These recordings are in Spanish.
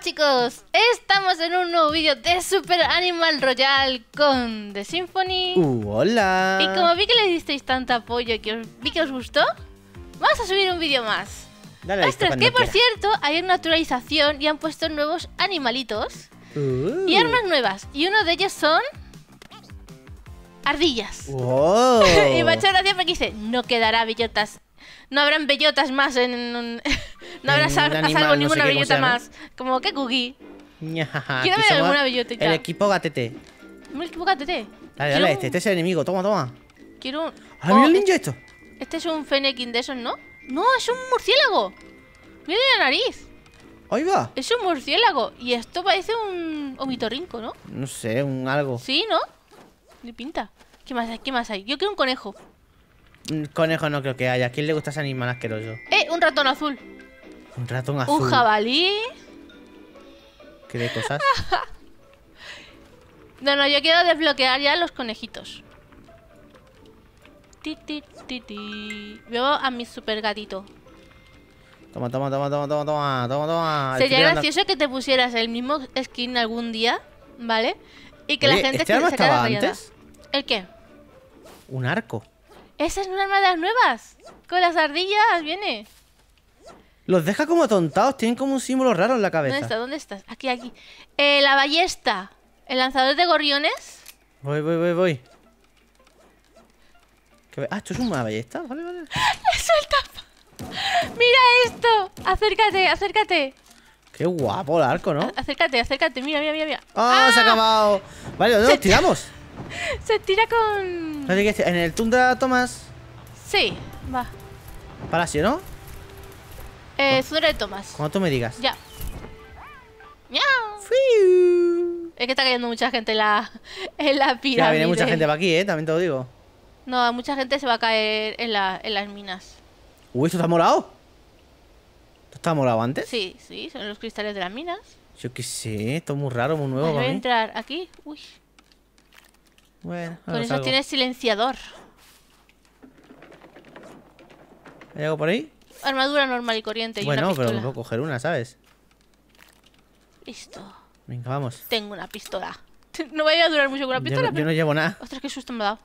chicos, estamos en un nuevo vídeo de Super Animal Royale con The Symphony uh, hola Y como vi que le disteis tanto apoyo y que os, vi que os gustó Vamos a subir un vídeo más Dale Ostras, que por cierto, hay una actualización y han puesto nuevos animalitos Y uh. armas nuevas, y uno de ellos son... Ardillas Y me ha porque dice, no quedará bellotas no habrán bellotas más en... no habrá salvo ninguna bellota más. Como que cookie. Quiero ver alguna bellota El equipo gatete. El equipo gatete. Dale, dale, este, este, es el enemigo. Toma, toma. Quiero... ¡Ah, mira el oh, ninja este- esto! Este es un Fennekin de esos, ¿no? No, es un murciélago. Mira la nariz. Ahí va. Es un murciélago. Y esto parece un omitorrinco, ¿no? No sé, un algo. Sí, ¿no? De pinta. ¿Qué más hay? ¿Qué más hay? Yo quiero un conejo. Mm, conejo no creo que haya. ¿A quién le gusta ese animal asqueroso? ¡Eh! Un ratón azul. Un ratón azul. Un jabalí. ¿Qué de cosas? no, no, yo quiero desbloquear ya los conejitos. Ti, ti, ti, Veo a mi super gatito. Toma, toma, toma, toma, toma, toma, toma, toma. Sería gracioso que te pusieras el mismo skin algún día, ¿vale? Y que la gente este se antes? ¿El qué? Un arco. Esa es una de las nuevas. Con las ardillas, viene. Los deja como atontados, tienen como un símbolo raro en la cabeza. ¿Dónde está? ¿Dónde estás? Aquí, aquí. Eh, la ballesta. El lanzador de gorriones. Voy, voy, voy, voy. Ah, esto es una ballesta. Vale, vale. ¡Le suelta! ¡Mira esto! Acércate, acércate. Qué guapo el arco, ¿no? acércate, acércate. Mira, mira, mira. mira. ¡Ah! se ha ah. acabado! Vale, nos tiramos? Se tira con... ¿En el tundra Tomás? Sí, va. Palacio, ¿no? Eh, tundra de Como tú me digas. Ya. ¡Miau! Es que está cayendo mucha gente en la, en la pirámide. Ya viene mucha gente para aquí, ¿eh? También te lo digo. No, mucha gente se va a caer en, las minas. Uy, ¿esto está morado? ¿Esto está morado antes? Sí, sí, son los cristales de las minas. Yo qué sé, esto es muy raro, muy nuevo. Vale, voy a entrar aquí. Uy. Bueno, Por eso tiene silenciador. ¿Hay algo por ahí? Armadura normal y corriente. Bueno, pero puedo coger una, ¿sabes? Listo. Venga, vamos. Tengo una pistola. No vaya a durar mucho con una pistola. Yo, no, pero... no llevo nada. Ostras, qué susto me ha dado.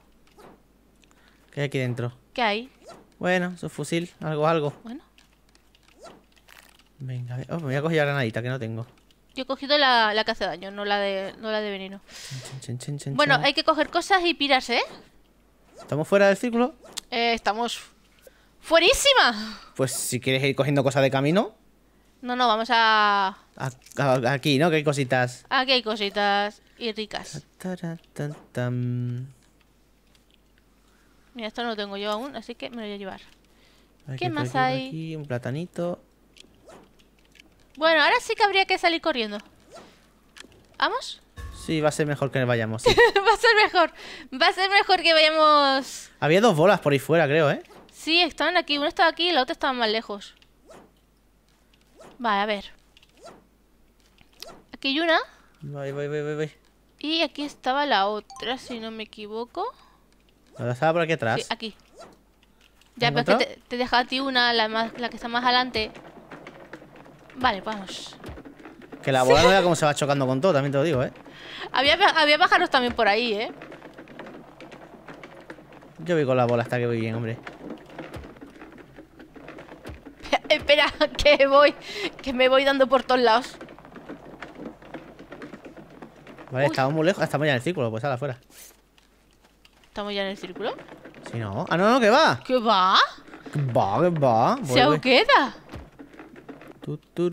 ¿Qué hay aquí dentro? ¿Qué hay? Bueno, su fusil, algo, algo. Bueno. Venga, oh, me voy a coger la granadita que no tengo. Yo he cogido la, la que hace daño, no la de, la de veneno. bueno, hay que coger cosas y pirarse, ¿eh? ¿Estamos fuera del círculo? Eh, estamos... ¡Fuerísima! Pues si quieres ir cogiendo cosas de camino... No, no, vamos a... aquí, ¿no? Que hay cositas. Aquí hay cositas y ricas. Mira, esto no lo tengo yo aún, así que me lo voy a llevar. ¿Qué más hay? Aquí un platanito. Bueno, ahora sí que habría que salir corriendo. ¿Vamos? Sí, va a ser mejor que vayamos. va a ser mejor. Va a ser mejor que vayamos... Había dos bolas por ahí fuera, creo, ¿eh? Sí, estaban aquí. Una estaba aquí y la otra estaba más lejos. Vale, a ver. Aquí hay una. Voy, voy, voy, voy, Y aquí estaba la otra, si no me equivoco. ¿La estaba por aquí atrás? Sí, aquí. Ya, pero es que te, dejaba deja a ti una, la, más, la que está más adelante. Vale, vamos. Que la bola no vea cómo se va chocando con todo, también te lo digo, ¿eh? Había, había pájaros también por ahí, ¿eh? Yo voy con la bola hasta que voy bien, hombre. Espera, que voy. Que me voy dando por todos lados. Vale, estamos muy lejos. Estamos ya en el círculo, pues sal afuera. ¿Estamos ya en el círculo? Si no. Ah, no, no, que va. ¿Qué va? ¿Qué va, que va. ¿Se queda? Tu, tu,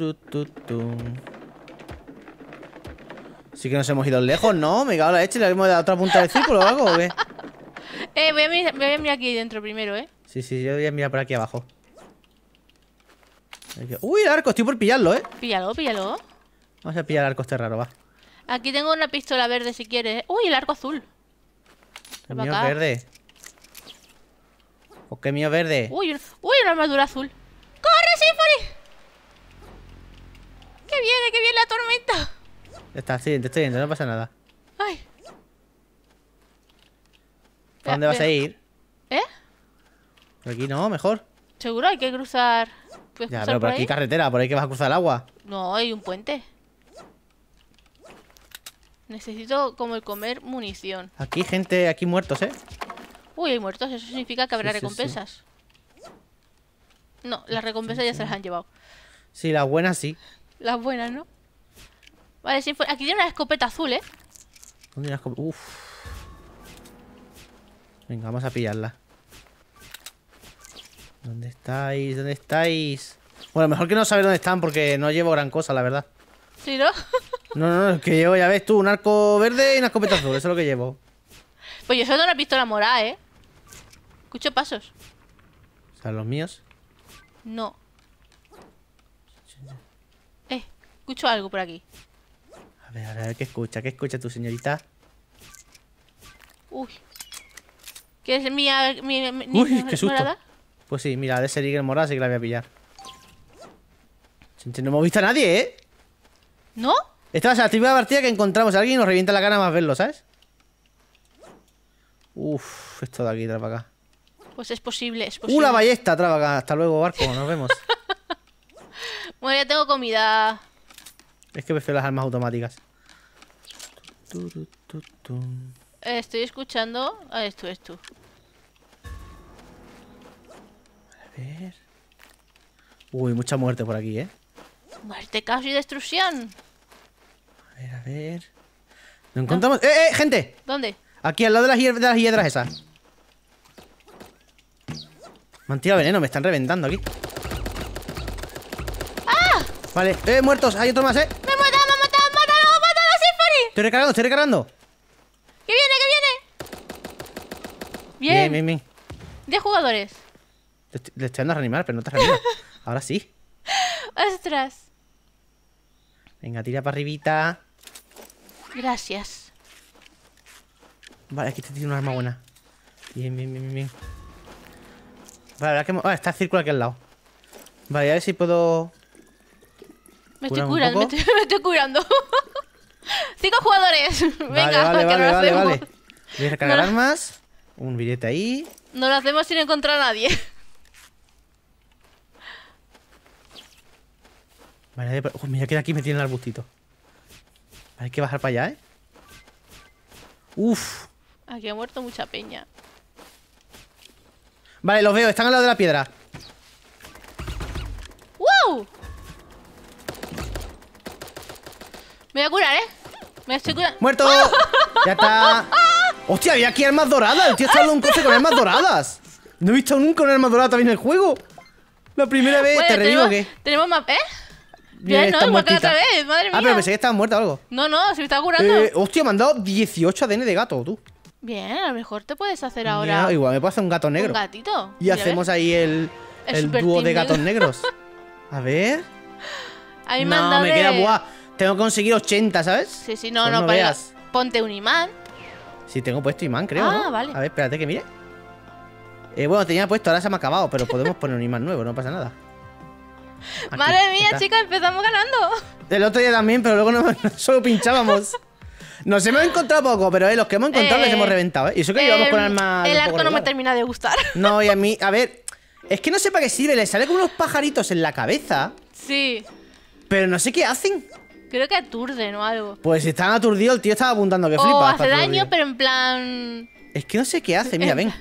Sí que nos hemos ido lejos, ¿no? Me cago en la leche, le hemos dado otra punta de círculo o algo, ¿o qué? Eh, voy a, mirar, aquí dentro primero, ¿eh? Sí, sí, yo voy a mirar por aquí abajo. Uy, el arco, estoy por pillarlo, ¿eh? Píllalo, píllalo. Vamos a pillar el arco este raro, va. Aquí tengo una pistola verde si quieres. Uy, el arco azul. El mío verde. ¿O qué mío verde? Uy, uy, una armadura azul. ¡Corre, Symphony! viene, que viene la tormenta. Ya está, estoy te estoy viendo, no pasa nada. Ay. ¿A dónde vas a ir? ¿Eh? Por aquí no, mejor. Seguro hay que cruzar. ya, pero por, aquí hay carretera, por ahí que vas a cruzar el agua. No, hay un puente. Necesito como el comer munición. Aquí gente, aquí muertos, ¿eh? Uy, hay muertos, eso significa que habrá recompensas. No, las recompensas ya se las han llevado. Sí, las buenas sí. Las buenas, ¿no? Vale, Aquí tiene una escopeta azul, ¿eh? ¿Dónde hay una escopeta? Uf. Venga, vamos a pillarla. ¿Dónde estáis? ¿Dónde estáis? Bueno, mejor que no saber dónde están porque no llevo gran cosa, la verdad. ¿Sí, no? no, no, es que llevo, ya ves tú, un arco verde y una escopeta azul, eso es lo que llevo. Pues yo solo una pistola morada, ¿eh? Escucho pasos. ¿Son los míos? No. Escucho algo por aquí. A ver, a ver, ¿qué escucha? ¿Qué escucha tu señorita? Uy. ¿Qué es mi... Uy, qué susto. Pues sí, mira, de ese Eagle morada sí que la voy a pillar. No hemos visto a nadie, ¿eh? ¿No? Esta es la primera partida que encontramos alguien nos revienta la cara más verlo, ¿sabes? Uf, esto de aquí, trae para acá. Pues es posible, es posible. ¡Uh, la ballesta! Trae acá. Hasta luego, barco. Nos vemos. bueno, ya tengo comida. Es que prefiero las armas automáticas. Estoy escuchando a esto, esto. A ver. Uy, mucha muerte por aquí, ¿eh? Muerte, caos y destrucción. A ver, a ver. ¿No encontramos. Ah. ¡Eh, eh, gente! ¿Dónde? Aquí, al lado de las, hier de las hiedras esas. Me veneno, me están reventando aquí. ¡Ah! Vale, eh, muertos, hay otro más, eh. Estoy recargando, estoy recargando. ¡Que viene, que viene! Bien. Bien, bien, bien. Diez jugadores. Le, estoy, dando a reanimar, pero no te reanimas. Ahora sí. ¡Ostras! Venga, tira para arribita. Gracias. Vale, aquí te tiene un arma buena. Bien, bien, bien, bien. Vale, la que... Ah, está el círculo aquí al lado. Vale, a ver si puedo... Me estoy curando, me estoy curando. Cinco jugadores. Venga, que no vale, lo hacemos. Voy a recargar armas. Un billete ahí. No lo hacemos sin encontrar a nadie. Vale, mira que aquí me tiene el arbustito. Hay que bajar para allá, ¿eh? Uf. Aquí ha muerto mucha peña. Vale, los veo. Están al lado de la piedra. ¡Wow! Me voy a curar, ¿eh? ¡Muerto! ya está. ¡Hostia, había aquí armas doradas! El tío está en un coche con armas doradas. No he visto nunca una arma dorada también en el juego. La primera vez. ¿Te revivo qué? Tenemos más. ¿Eh? no, he muerto otra vez, madre mía. Ah, pero pensé que estaba muerta o algo. No, no, se me estaba curando. Eh, hostia, me han dado 18 ADN de gato, tú. Bien, a lo mejor te puedes hacer ahora. igual me puedo hacer un gato negro. Un gatito. Y hacemos ahí el, el, dúo de gatos negros. A ver. Ahí no, me, han dado me queda buah tengo que conseguir 80, ¿sabes? Sí, sí, no, pues no, no Ponte un imán. Sí, tengo puesto imán, creo. Ah, vale. A ver, espérate que mire. Eh, bueno, tenía puesto, ahora se me ha acabado, pero podemos poner un imán nuevo, no pasa nada. Madre mía, chicos, empezamos ganando. El otro día también, pero luego no, solo pinchábamos. Nos hemos encontrado poco, pero eh, los que hemos encontrado les eh, hemos reventado, ¿eh? Y eso que llevamos con armas. El arco no me termina de gustar. No, y a mí, a ver, es que no sé para qué sirve, le sale como unos pajaritos en la cabeza. Sí. Pero no sé qué hacen. Creo que aturden o algo. Pues si están aturdidos, el tío estaba apuntando que o flipa. hace daño, pero en plan. Es que no sé qué hace, mira, ven.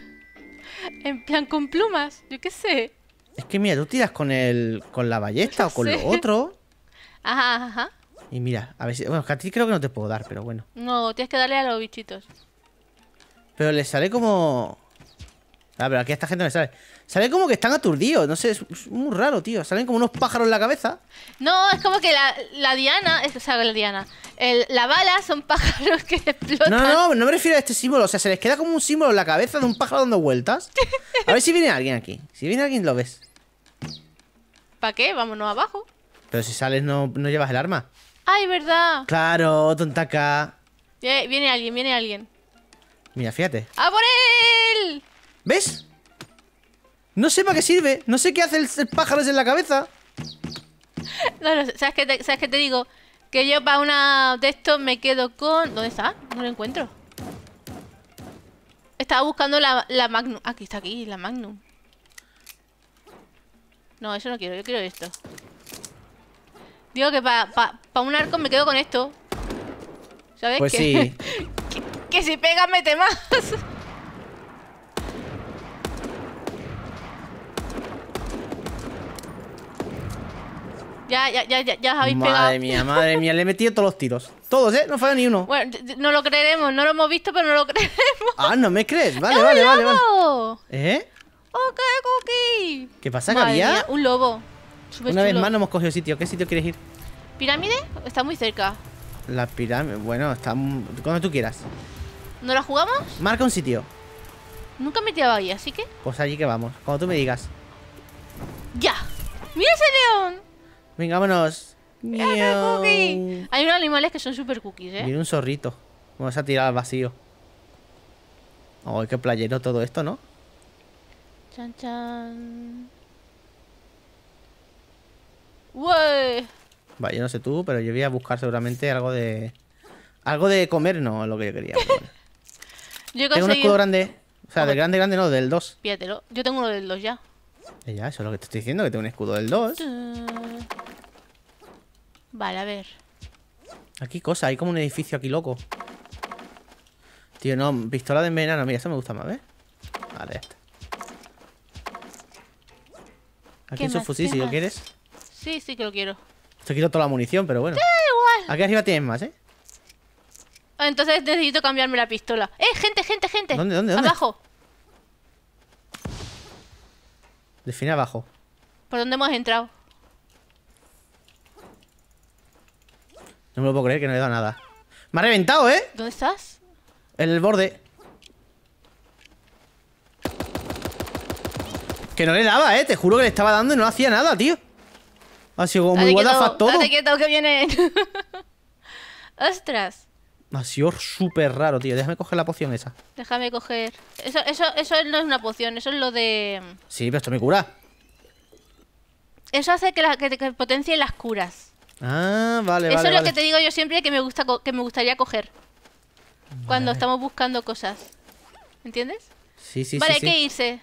En plan con plumas, yo qué sé. Es que mira, tú tiras con el. con la ballesta o con lo otro. Ajá, ajá. Y mira, a ver si. Bueno, que creo que no te puedo dar, pero bueno. No, tienes que darle a los bichitos. Pero le sale como. Ah, pero aquí esta gente me sale. Sale como que están aturdidos, no sé, es muy raro, tío. Salen como unos pájaros en la cabeza. No, es como que la, diana, o sea, la diana, la bala son pájaros que explotan. No, no, no me refiero a este símbolo, o sea, se les queda como un símbolo en la cabeza de un pájaro dando vueltas. A ver si viene alguien aquí. Si viene alguien, lo ves. ¿Para qué? Vámonos abajo. Pero si sales, no, no llevas el arma. ¡Ay, verdad! Claro, tontaca. Eh, viene alguien, viene alguien. Mira, fíjate. ¡A por él! ¿Ves? No sé para qué sirve. No sé qué hace el, pájaro en la cabeza. No, ¿sabes qué te, digo? Que yo para una de estos me quedo con... ¿Dónde está? No lo encuentro. Estaba buscando la, la Magnum. Aquí ah, está aquí, la Magnum. No, eso no quiero. Yo quiero esto. Digo que para un arco me quedo con esto. ¿Sabes? Pues que, sí. que, si pega mete más. Ya, ya, ya, ya, ya habéis madre pegado. Madre mía, madre mía, le he metido todos los tiros. Todos, ¿eh? No falla ni uno. Bueno, no lo creeremos, no lo hemos visto, pero no lo creemos Ah, no me crees. Vale, vale, vale, vale. ¿Eh? ¡Oh, ok, ¿Qué pasa, un lobo. Una vez más no hemos cogido sitio. ¿Qué sitio quieres ir? ¿Pirámide? Está muy cerca. La pirámide, bueno, está cuando tú quieras. ¿No la jugamos? Marca un sitio. Nunca he ahí, así que. Pues allí que vamos, cuando tú me digas. ¡Ya! ¡Mira ese león! Venga, vámonos. Hay unos animales que son super cookies, ¿eh? Mira un zorrito. Vamos a tirar al vacío. Ay, qué playero todo esto, ¿no? Chan, chan. Uy. Vale, yo no sé tú, pero yo voy a buscar seguramente algo de... Algo de comer, no, lo que yo quería. Tengo un escudo grande. O sea, del grande, grande no, del 2. Pídatelo. Yo tengo uno del 2 ya. Eh, ya, eso es lo que te estoy diciendo, que tengo un escudo del 2. Vale, a ver. Aquí cosa, hay como un edificio aquí loco. Tío, no, pistola de envenenado. Mira, eso me gusta más, ¿ves? Vale, esta. Aquí hay un fusil, si lo quieres. Sí, sí que lo quiero. Te quito toda la munición, pero bueno. Da igual. Aquí arriba tienes más, ¿eh? Entonces necesito cambiarme la pistola. ¡Eh, gente, gente, gente! ¿Dónde, dónde, dónde? Abajo. Define abajo. ¿Por dónde hemos entrado? No me lo puedo creer que no le he dado nada. Me ha reventado, ¿eh? ¿Dónde estás? En el borde. Que no le daba, ¿eh? Te juro que le estaba dando y no hacía nada, tío. Ha sido como muy guadafa viene. ¡Ostras! Ha sido súper raro, tío. Déjame coger la poción esa. Déjame coger. Eso, eso, eso no es una poción, eso es lo de. Sí, pero esto me cura. Eso hace que potencie las curas. Ah, vale, Eso es lo que te digo yo siempre que me, gusta que me gustaría coger. Cuando estamos buscando cosas. ¿Entiendes? Sí, sí, vale, sí. Vale, hay que irse.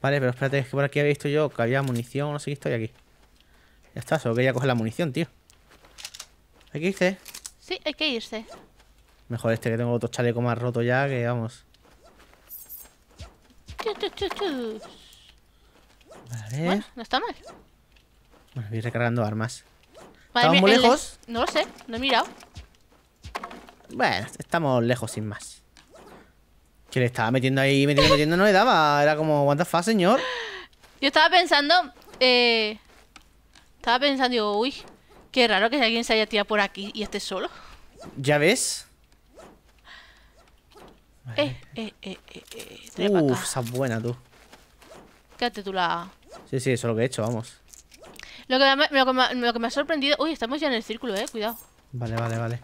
Vale, pero espérate, es que por aquí había visto yo que había munición, no sé qué estoy aquí. Ya está, solo quería coger la munición, tío. ¿Hay que irse? Sí, hay que irse. Mejor este que tengo otro chaleco más roto ya, que vamos. Vale. no está mal. Bueno, voy recargando armas. ¿Estamos muy lejos? No lo sé, no he mirado. Bueno, estamos lejos sin más. Que le estaba metiendo ahí, metiendo, metiendo, no le daba. Era como, ¿cuántas fa, señor? Yo estaba pensando, eh, estaba pensando, digo, uy, qué raro que alguien se haya tirado por aquí y esté solo. ¿Ya ves? Eh, eh, eh, eh, eh Uf, esa buena, tú. Quédate tú la... Sí, sí, eso es lo que he hecho, vamos. Lo que, me, ha sorprendido... Uy, estamos ya en el círculo, eh. Cuidado. Vale, vale, vale.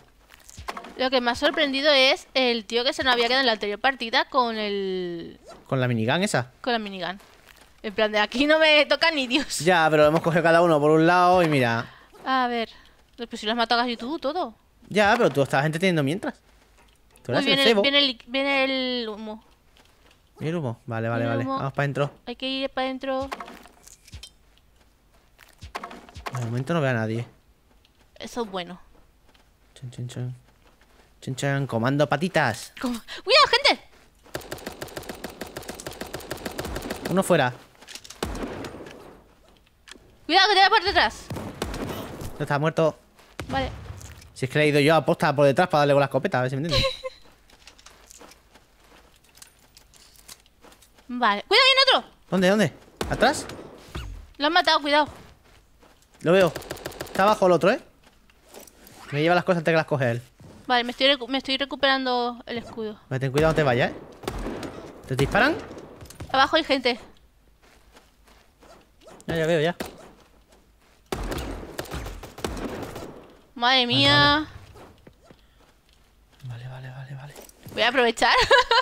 Lo que me ha sorprendido es el tío que se nos había quedado en la anterior partida con el... ¿Con la minigun esa? Con la minigun. En plan de aquí no me toca ni Dios. Ya, pero lo hemos cogido cada uno por un lado y mira. A ver. después pues si lo has matado casi tú, todo. Ya, pero tú estabas entreteniendo mientras. Tú viene, el cebo. Viene, el, viene el humo. el humo? Vale, vale, vale. Vamos para adentro. Hay que ir para adentro. De momento no veo a nadie. Eso es bueno. Chan, chan, chan. Chan, chan. Comando patitas. ¡Cuidado, gente! Uno fuera. Cuidado, que te a por detrás. No está muerto. Vale. Si es que le he ido yo a posta por detrás para darle con la escopeta, a ver si me entiendes. vale. ¡Cuidado, un otro! ¿Dónde, dónde? ¿Atrás? Lo han matado, cuidado. Lo veo. Está abajo el otro, ¿eh? Me lleva las cosas antes que las coge él. Vale, me estoy, recuperando el escudo. Vale, ten cuidado, no te vayas, ¿eh? ¿Te disparan? Abajo hay gente. Ya, ya veo, ya. Madre mía. Vale, vale, vale, vale. Voy a aprovechar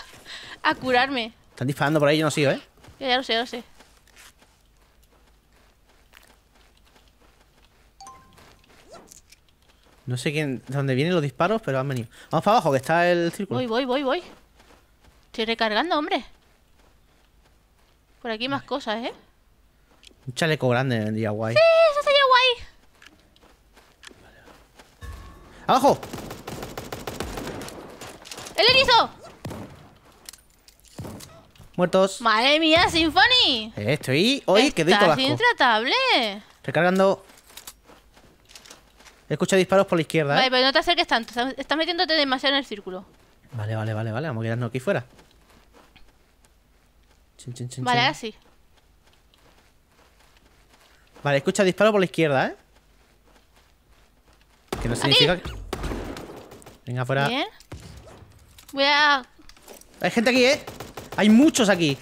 a curarme. Están disparando por ahí, yo no sigo, ¿eh? Ya, ya lo sé, ya lo sé. No sé quién, dónde vienen los disparos, pero han venido. Vamos para abajo, que está el círculo. Voy, voy, voy, voy. Estoy recargando, hombre. Por aquí más cosas, ¿eh? Un chaleco grande vendría guay. Sí, eso sería guay. ¡Abajo! ¡El erizo! Muertos. Madre mía, Sinfony! Eh, estoy hoy que doy con Estás intratable. Recargando. Escucha disparos por la izquierda. ¿eh? Vale, pero no te acerques tanto. Estás metiéndote demasiado en el círculo. Vale, vale, vale, vale. Vamos a quedarnos aquí fuera. vale, así. Vale, escucha disparos por la izquierda, ¿eh? Que no significa que... Venga, fuera. Bien. Voy a... Hay gente aquí, ¿eh? Hay muchos aquí.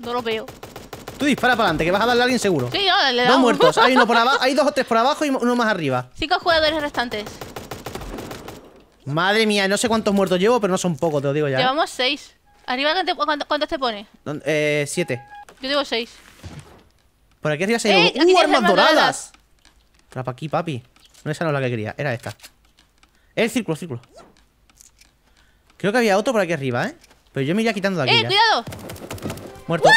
No lo veo. Tú dispara para adelante, que vas a darle a alguien seguro. Sí, le Dos muertos. Hay, dos o tres por abajo y uno más arriba. Cinco jugadores restantes. Madre mía, no sé cuántos muertos llevo, pero no son pocos, te lo digo ya. Llevamos seis. ¿Arriba cuántos cuánto te pone? Eh, siete. Yo digo seis. Por aquí arriba se llevo... ¡Uh, armas, doradas! Trapa aquí, papi. No, esa no es la que quería, era esta. El círculo, círculo. Creo que había otro por aquí arriba, ¿eh? Pero yo me iría quitando de aquí. ¡Eh, cuidado! Muerto.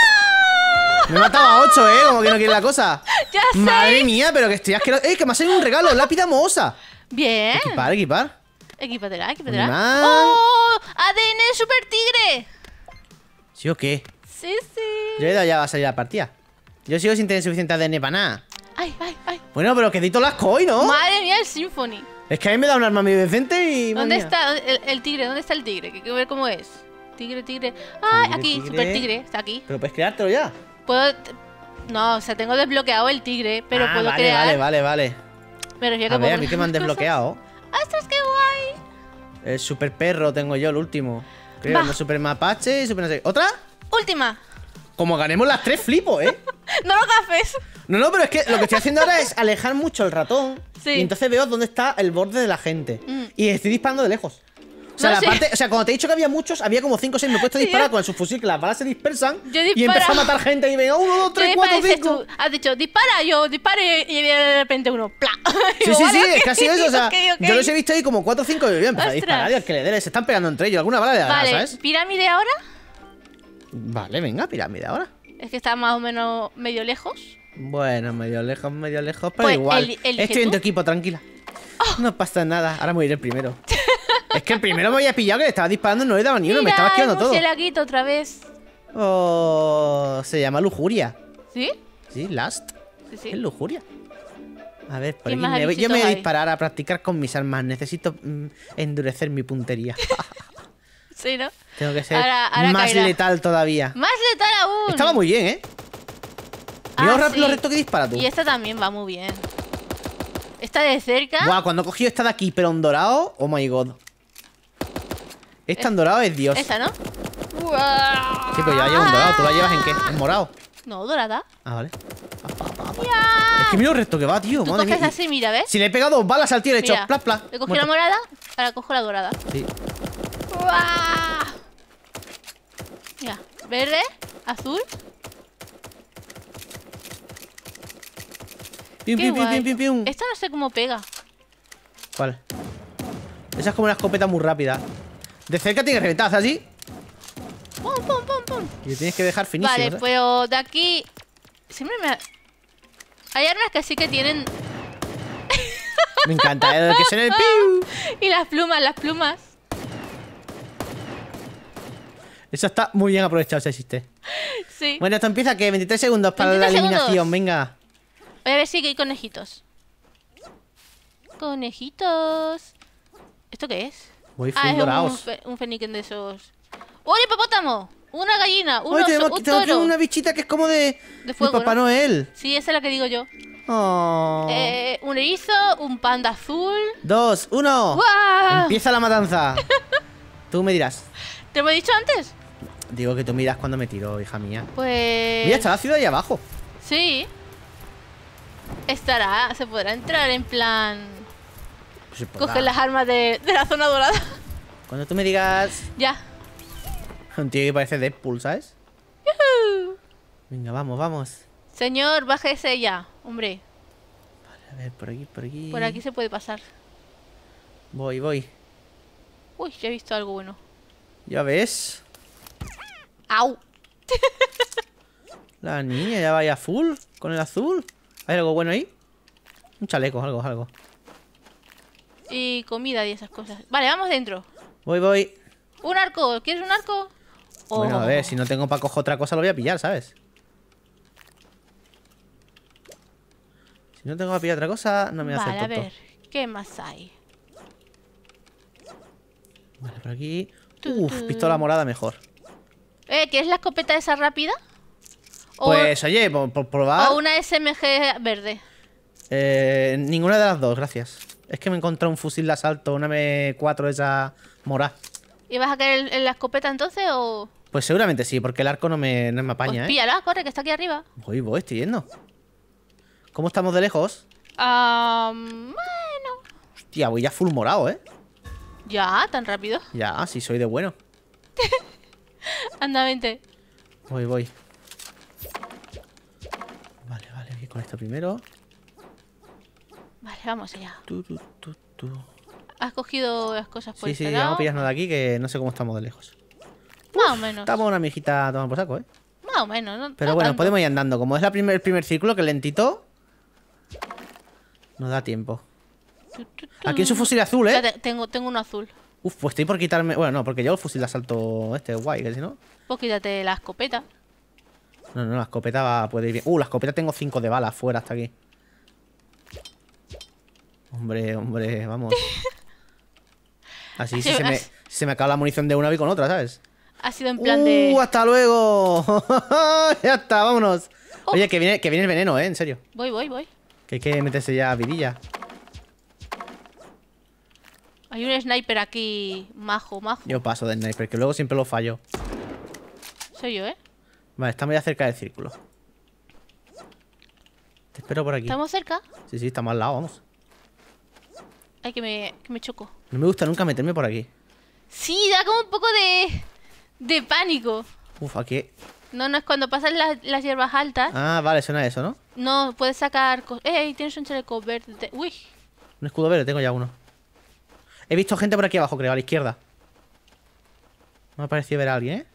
Me matado a 8, ¿eh? Como que no quiere la cosa. Ya sé. Madre mía, pero que estoy asqueroso. ¡Eh, que me salido un regalo! ¡Lápida moza Bien. Equipar, equipar. Equipatela, equipatela. ¡Oh! ¡ADN Super Tigre! ¿Sí o qué? Sí, sí. Yo he ido ya va a salir la partida. Yo sigo sin tener suficiente ADN para nada. Ay, ay, ay. Bueno, pero que di las coy, ¿no? Madre mía, el Symphony. Es que a mí me da un arma muy decente y. ¿Dónde está el, tigre? ¿Dónde está el tigre? Que quiero ver cómo es. Tigre, tigre. ¡Ay! aquí, super tigre. Está aquí. Pero puedes creártelo ya. Puedo. No, o sea, tengo desbloqueado el tigre, pero ah, puedo vale, crear. Vale, vale, vale. Me refiero a a mí que me han desbloqueado. ¡Ostras, qué guay! El super perro tengo yo, el último. Creo, super mapache y super ¿Otra? Última. Como ganemos las tres, flipo, ¿eh? no lo gafes. No, no, pero es que lo que estoy haciendo ahora es alejar mucho el ratón. Sí. Y entonces veo dónde está el borde de la gente. Mm. Y estoy disparando de lejos. O sea, cuando te he dicho que había muchos, había como 5 o 6. Me a disparar con el subfusil, que las balas se dispersan. y empezó a matar gente y venga 1, 2, 3, 4, 5. Has dicho, dispara, yo dispare y de repente uno, ¡pla! Sí, sí, sí, es casi eso. O sea, yo los he visto ahí como 4 o 5 y yo voy a a disparar. Dios, que le dé, se están pegando entre ellos. Alguna bala de vale, ¿sabes? ¿Pirámide ahora? Vale, venga, pirámide ahora. Es que está más o menos medio lejos. Bueno, medio lejos, medio lejos, pero pues, igual. Estoy en tu equipo, tranquila. Ah. No pasa nada, ahora voy a el primero. Es que el primero me había pillado que le estaba disparando y no le daba ni uno, me estaba esquivando todo. Se la quito otra vez. Oh, se llama lujuria. ¿Sí? Sí, last. Es lujuria. A ver, por aquí me yo me voy a disparar a practicar con mis armas. Necesito mm, endurecer mi puntería. sí, ¿no? Tengo que ser más letal todavía. Más letal aún. Estaba muy bien, ¿eh? Mira ah, lo recto que dispara tú. Y esta también va muy bien. Esta de cerca. Guau, cuando he cogido esta de aquí, pero un dorado. Oh my god. Es tan dorado, es Dios. Esa, ¿no? Sí, pues ya lleva un ah. dorado. ¿Tú la llevas en qué? ¿En morado? No, dorada. Ah, vale. Es que mira el resto que va, tío. Tú madre coges mía. así, mira, ¿ves? Si le he pegado dos balas al tío, le he hecho plas, plas. cogido cogí la morada, ahora cojo la dorada. Sí. Mira, verde, azul. Pium, pim, pim, pim, pim Esta no sé cómo pega. ¿Cuál? Esa es como una escopeta muy rápida. De cerca tiene que reventar, así? ¡Pum, pum, pum, pum! Y tienes que dejar finísimo. Vale, pero de aquí... Siempre me... Hay armas que sí que tienen... Me encanta, ¿eh? que son el piu. Y las plumas, las plumas. Eso está muy bien aprovechado, si existe. Sí. Bueno, esto empieza que 23 segundos para la eliminación, venga. Voy a ver si hay conejitos. Conejitos. ¿Esto qué es? ah, Un, un feniquen de esos. ¡Oye, hipopótamo! Una gallina, un una bichita que es como de, de, fuego, Papá Noel. Sí, esa es la que digo yo. Oh. Eh, un erizo, un panda azul. Dos, uno. Empieza la matanza. tú me dirás. ¿Te lo he dicho antes? Digo que tú miras cuando me tiro, hija mía. Pues. Mira, está la ciudad ahí abajo. Sí. Estará, se podrá entrar en plan. Pues, pues, Coger las armas de, la zona dorada. Cuando tú me digas... Ya. Un tío que parece Deadpool, ¿sabes? Venga, vamos, vamos. Señor, bájese ya, hombre. a ver, por aquí, por aquí. Por aquí se puede pasar. Voy, voy. Uy, ya he visto algo bueno. ¿Ya ves? ¡Au! La niña ya vaya full con el azul. ¿Hay algo bueno ahí? Un chaleco, algo, algo. Y comida y esas cosas. Vale, vamos dentro. Voy, voy. Un arco, ¿quieres un arco? Bueno, a ver, si no tengo para coger otra cosa lo voy a pillar, ¿sabes? Si no tengo para pillar otra cosa, no me hace hace Vale, a ver, ¿qué más hay? Vale, por aquí... Uf, pistola morada mejor. Eh, ¿quieres la escopeta esa rápida? Pues, oye, probar... O una SMG verde. Eh, ninguna de las dos, gracias. Es que me encontré un fusil de asalto, una M4 esa morada. ¿Y vas a caer en la escopeta entonces o...? Pues seguramente sí, porque el arco no me, no me apaña, pues ¿eh? píala, corre, que está aquí arriba. Voy, voy, estoy yendo. ¿Cómo estamos de lejos? Ah, bueno. Hostia, voy ya full morado, ¿eh? Ya, tan rápido. Ya, así soy de bueno. Anda, vente. Voy, voy. Vale, vale, voy con esto primero vamos allá. ¿Has cogido las cosas por Sí, sí, este vamos a pillarnos de aquí que no sé cómo estamos de lejos. Más o menos. Estamos una mijita tomando por saco, ¿eh? Más o menos, ¿no? Pero bueno, podemos ir andando. Como es primer, el primer círculo que lentito, nos da tiempo. Aquí es un fusil azul, ¿eh? Tengo, tengo uno azul. Uf, pues estoy por quitarme... Bueno, no, porque yo el fusil de asalto este guay, que si no... Pues quítate la escopeta. No, no, la escopeta va, a poder ir bien. Uh, la escopeta tengo cinco de balas fuera hasta aquí. Hombre, hombre, vamos. Así, se, me, se me acaba la munición de una, vez con otra, ¿sabes? Ha sido en plan uh, de. ¡Hasta luego! ya está, vámonos. Oh. Oye, que viene, que viene el veneno, ¿eh? En serio. Voy, voy, voy. Que hay que meterse ya a vidilla. Hay un sniper aquí, majo, majo. Yo paso de sniper, que luego siempre lo fallo. Soy yo, ¿eh? Vale, estamos ya cerca del círculo. Te espero por aquí. ¿Estamos cerca? Sí, sí, estamos al lado, vamos que me, que me choco. No me gusta nunca meterme por aquí. Sí, da como un poco de. de pánico. Uf, aquí. No, no es cuando pasan las, las hierbas altas. Ah, vale, suena eso, ¿no? No, puedes sacar. Eh, ahí Tienes un chaleco verde. ¡Uy! Un escudo verde, tengo ya uno. He visto gente por aquí abajo, creo, a la izquierda. Me ha parecido ver a alguien, ¿eh?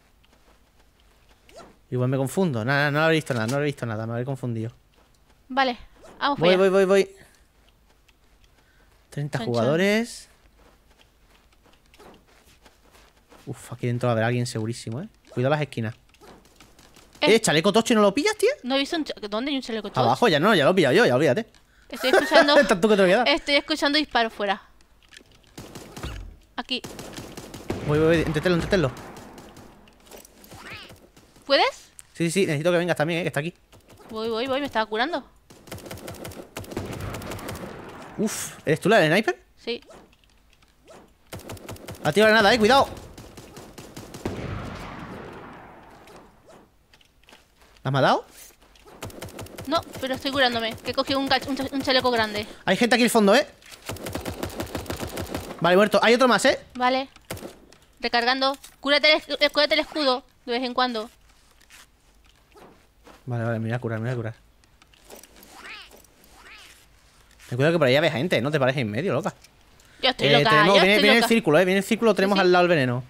Igual me confundo. Nada, no, no, lo he visto nada, no he visto nada, me habré confundido. Vale, vamos. Voy, voy, voy, voy. 30 jugadores. Uf, aquí dentro va a haber alguien segurísimo, ¿eh? Cuidado las esquinas. Eh, eh chaleco tocho y no lo pillas, tío. No he visto un ¿Dónde hay un chaleco tocho? Abajo ya no, ya lo he pillado yo, ya olvídate. Estoy escuchando. tú que te voy a Estoy escuchando disparos fuera. Aquí. Voy, voy, voy, entretelo, entretelo. ¿Puedes? Sí, sí, necesito que vengas también, ¿eh? que está aquí. Voy, voy, voy, me estaba curando. Uf, ¿eres tú la del sniper? Sí. Ha la nada, eh, cuidado. ¿La has matado? No, pero estoy curándome. Que he cogido un, chaleco grande. Hay gente aquí al fondo, ¿eh? Vale, muerto. Hay otro más, ¿eh? Vale. Recargando. cúrate el eh, escudo de vez en cuando. Vale, vale, me voy a curar, me voy a curar. cuidado que por ahí había gente, no te parece? en medio, loca. Ya estoy eh, loca, viene, el círculo, eh. Viene el círculo, tenemos al lado el veneno.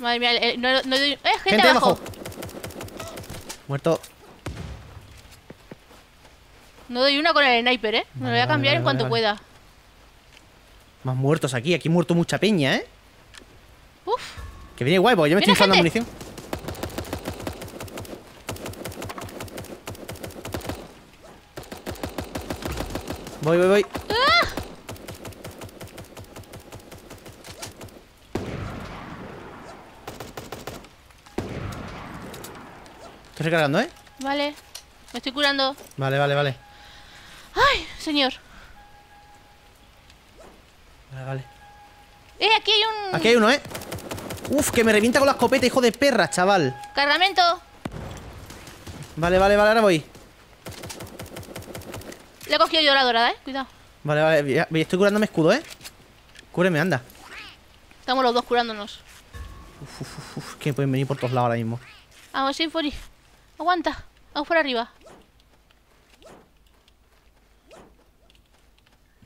Madre mía, no, no, eh, gente, abajo. Muerto. No doy una con el sniper, eh. Me lo voy a cambiar en cuanto pueda. Más muertos aquí, aquí muerto mucha peña, eh. Uf. Que viene guay, porque yo me estoy usando munición. Voy, voy, voy. Estoy recargando, ¿eh? Vale. Me estoy curando. Vale, vale, vale. ¡Ay, señor! Vale, vale. ¡Eh, aquí hay un...! Aquí hay uno, ¿eh? Uf, que me revienta con la escopeta, hijo de perra, chaval. Cargamento. Vale, vale, vale, ahora voy. Le he cogido yo eh. Cuidado. Vale, vale. Estoy curándome escudo, eh. Cúbreme, anda. Estamos los dos curándonos. Uf, uf, que pueden venir por todos lados ahora mismo. Vamos, Symphony. Aguanta. Vamos por arriba.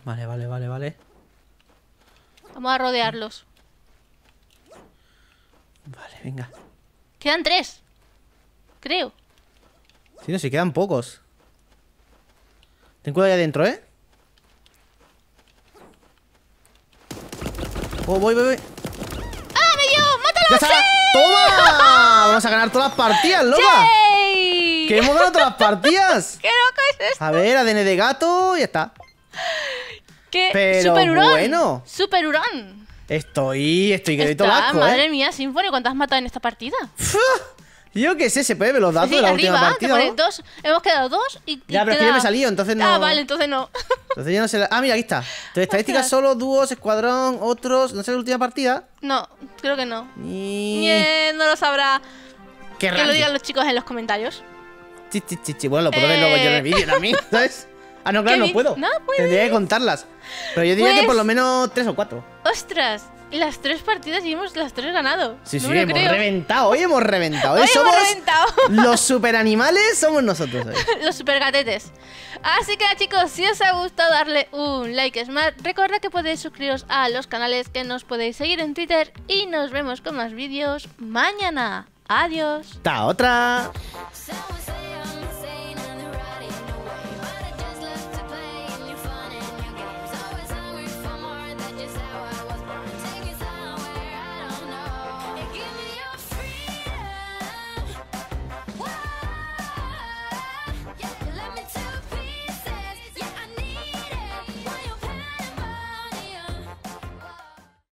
Vale, vale, vale, vale. Vamos a rodearlos. Vale, venga. Quedan tres. Creo. Sí, no, si quedan pocos. Ten cuidado ahí adentro, ¿eh? Oh, voy, voy, voy. ¡Ah, me dio! ¡Mátalo! ¡Sí! ¡Toma! Vamos a ganar todas las partidas, loca. Yay. ¡Que hemos ganado todas las partidas! ¡Qué loco es esto! A ver, ADN de gato, ya está. ¡Qué superurón! super bueno. ¡Super hurón! Estoy, estoy que todo ¿eh? Madre mía, Sinfonio, ¿cuántas has matado en esta partida? Yo qué sé, se puede ver los datos de la última partida. ¿no? hemos quedado dos y. Ya, pero es que yo me he salido, entonces ah, no. Ah, vale, entonces no. Entonces yo no sé. Ah, mira, aquí está. Entonces, estadísticas solo, dúos, escuadrón, otros. ¿No sé la última partida? No, creo que no. Ni eh, no lo sabrá. Qué que lo digan los chicos en los comentarios. Chichi, Bueno, lo puedo ver luego yo en el eh. vídeo también, ¿sabes? Ah, no, claro, no puedo. No, Tendría que contarlas. Pero yo diría que por pues lo menos tres o cuatro. ¡Ostras! las tres partidas y hemos las tres ganado. Sí, sí, hemos reventado. Hoy hemos reventado. Hoy, los super animales somos nosotros. los super gatetes. Así que chicos, si os ha gustado darle un like smart, Recuerda que podéis suscribiros a los canales que nos podéis seguir en Twitter y nos vemos con más vídeos mañana. Adiós. Hasta otra!